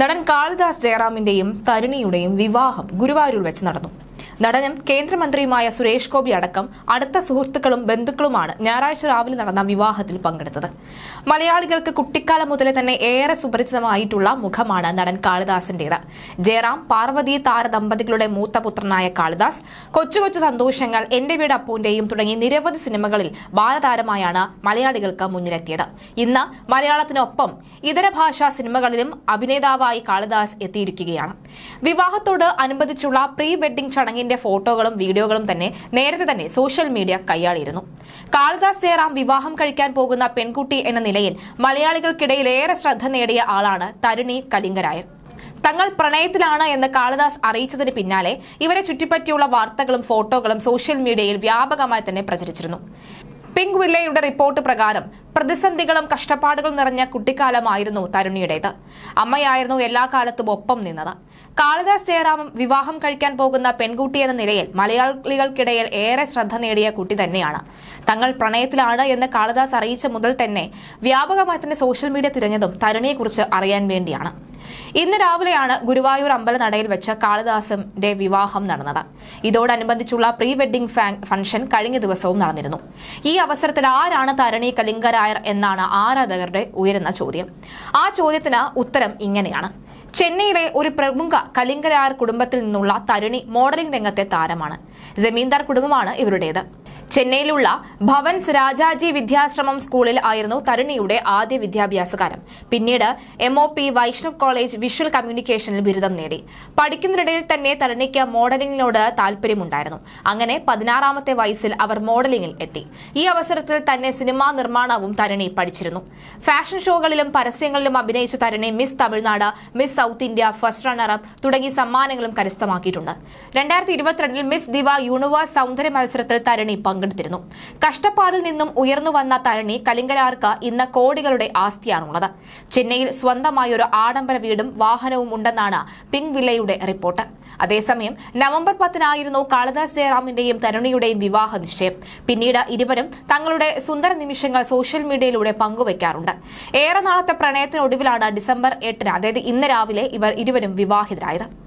നടൻ കാളിദാസ് ജയറാമിന്റെയും തരുണിയുടെയും വിവാഹം ഗുരുവായൂരിൽ വെച്ച് നടന്നു നടനും കേന്ദ്രമന്ത്രിയുമായ സുരേഷ് ഗോപി അടക്കം അടുത്ത സുഹൃത്തുക്കളും ബന്ധുക്കളുമാണ് ഞായറാഴ്ച രാവിലെ നടന്ന വിവാഹത്തിൽ പങ്കെടുത്തത് മലയാളികൾക്ക് കുട്ടിക്കാലം മുതലേ തന്നെ ഏറെ സുപരിചിതമായിട്ടുള്ള മുഖമാണ് നടൻ കാളിദാസിന്റേത് ജയറാം പാർവതി താര ദമ്പതികളുടെ മൂത്തപുത്രനായ കാളിദാസ് കൊച്ചു കൊച്ചു സന്തോഷങ്ങൾ എന്റെ വീട് അപ്പൂന്റെയും തുടങ്ങി നിരവധി സിനിമകളിൽ ബാലതാരമായാണ് മലയാളികൾക്ക് മുന്നിലെത്തിയത് ഇന്ന് മലയാളത്തിനൊപ്പം ഇതര ഭാഷാ സിനിമകളിലും അഭിനേതാവായി കാളിദാസ് എത്തിയിരിക്കുകയാണ് വിവാഹത്തോട് അനുബന്ധിച്ചുള്ള പ്രീ വെഡിംഗ് ചടങ്ങിൽ വിവാഹത്തിന്റെ ഫോട്ടോകളും വീഡിയോകളും തന്നെ നേരത്തെ തന്നെ സോഷ്യൽ മീഡിയ കൈയാളിയിരുന്നു കാളിദാസ് ജയറാം വിവാഹം കഴിക്കാൻ പോകുന്ന പെൺകുട്ടി എന്ന നിലയിൽ മലയാളികൾക്കിടയിൽ ഏറെ ശ്രദ്ധ നേടിയ ആളാണ് തരുണി കലിംഗരായർ തങ്ങൾ പ്രണയത്തിലാണ് എന്ന് കാളിദാസ് അറിയിച്ചതിന് പിന്നാലെ ഇവരെ ചുറ്റിപ്പറ്റിയുള്ള വാർത്തകളും ഫോട്ടോകളും സോഷ്യൽ മീഡിയയിൽ വ്യാപകമായി തന്നെ പ്രചരിച്ചിരുന്നു പിങ്ക് വില്ലയുടെ റിപ്പോർട്ട് പ്രകാരം പ്രതിസന്ധികളും കഷ്ടപ്പാടുകളും നിറഞ്ഞ കുട്ടിക്കാലമായിരുന്നു തരുണിയുടേത് അമ്മയായിരുന്നു എല്ലാ കാലത്തും ഒപ്പം നിന്നത് കാളിദാസ് ജയറാമും വിവാഹം കഴിക്കാൻ പോകുന്ന പെൺകുട്ടി എന്ന നിലയിൽ മലയാളികൾക്കിടയിൽ ഏറെ ശ്രദ്ധ നേടിയ കുട്ടി തന്നെയാണ് തങ്ങൾ പ്രണയത്തിലാണ് എന്ന് കാളിദാസ് അറിയിച്ച മുതൽ തന്നെ വ്യാപകമായി തന്നെ സോഷ്യൽ മീഡിയ തിരഞ്ഞതും തരുണിയെക്കുറിച്ച് അറിയാൻ വേണ്ടിയാണ് ഇന്ന് രാവിലെയാണ് ഗുരുവായൂർ അമ്പലനടയിൽ വെച്ച് കാളിദാസിന്റെ വിവാഹം നടന്നത് ഇതോടനുബന്ധിച്ചുള്ള പ്രീ വെഡിംഗ് ഫംഗ്ഷൻ കഴിഞ്ഞ ദിവസവും നടന്നിരുന്നു ഈ അവസരത്തിൽ ആരാണ് തരണി കലിംഗരായർ എന്നാണ് ആരാധകരുടെ ഉയരുന്ന ചോദ്യം ആ ചോദ്യത്തിന് ഉത്തരം ഇങ്ങനെയാണ് ചെന്നൈയിലെ ഒരു പ്രമുഖ കലിംഗരാർ കുടുംബത്തിൽ നിന്നുള്ള തരുണി മോഡലിംഗ് രംഗത്തെ താരമാണ് ജമീന്ദാർ കുടുംബമാണ് ഇവരുടേത് ചെന്നൈയിലുള്ള ഭവൻസ് രാജാജി വിദ്യാശ്രമം സ്കൂളിൽ ആയിരുന്നു തരുണിയുടെ ആദ്യ വിദ്യാഭ്യാസകാലം പിന്നീട് M O P Vaishnav college visual കമ്മ്യൂണിക്കേഷനിൽ ബിരുദം നേടി പഠിക്കുന്നതിനിടയിൽ തന്നെ തരുണിക്ക് മോഡലിംഗിനോട് താല്പര്യമുണ്ടായിരുന്നു അങ്ങനെ പതിനാറാമത്തെ വയസ്സിൽ അവർ മോഡലിംഗിൽ എത്തി ഈ അവസരത്തിൽ തന്നെ സിനിമാ നിർമ്മാണവും തരുണി പഠിച്ചിരുന്നു ഫാഷൻ ഷോകളിലും പരസ്യങ്ങളിലും അഭിനയിച്ച Tarini miss Tamil Nadu miss south India first runner up തുടങ്ങിയ സമ്മാനങ്ങളും കരസ്ഥമാക്കിയിട്ടുണ്ട് രണ്ടായിരത്തി ഇരുപത്തിരണ്ടിൽ മിസ് ദിവ യൂണിവേഴ്സ് സൗന്ദര്യ മത്സരത്തിൽ തരുണി പങ്കെടുത്തു പങ്കെടുത്തിരുന്നു കഷ്ടപ്പാടിൽ നിന്നും ഉയർന്നു വന്ന തരണി കലിംഗരാർക്ക് ഇന്ന് കോടികളുടെ ആസ്തിയാണുള്ളത് ചെന്നൈയിൽ സ്വന്തമായ ഒരു ആഡംബര വീടും വാഹനവും ഉണ്ടെന്നാണ് പിങ് വില്ലയുടെ റിപ്പോർട്ട് അതേസമയം നവംബർ പത്തിനായിരുന്നു കാളിദാസ് ജയറാമിന്റെയും തരുണിയുടെയും വിവാഹ നിശ്ചയം പിന്നീട് ഇരുവരും തങ്ങളുടെ സുന്ദര നിമിഷങ്ങൾ സോഷ്യൽ മീഡിയയിലൂടെ പങ്കുവയ്ക്കാറുണ്ട് ഏറെ നാളത്തെ പ്രണയത്തിനൊടുവിലാണ് ഡിസംബർ എട്ടിന് അതായത് ഇന്ന് രാവിലെ ഇവർ ഇരുവരും വിവാഹിതരായത്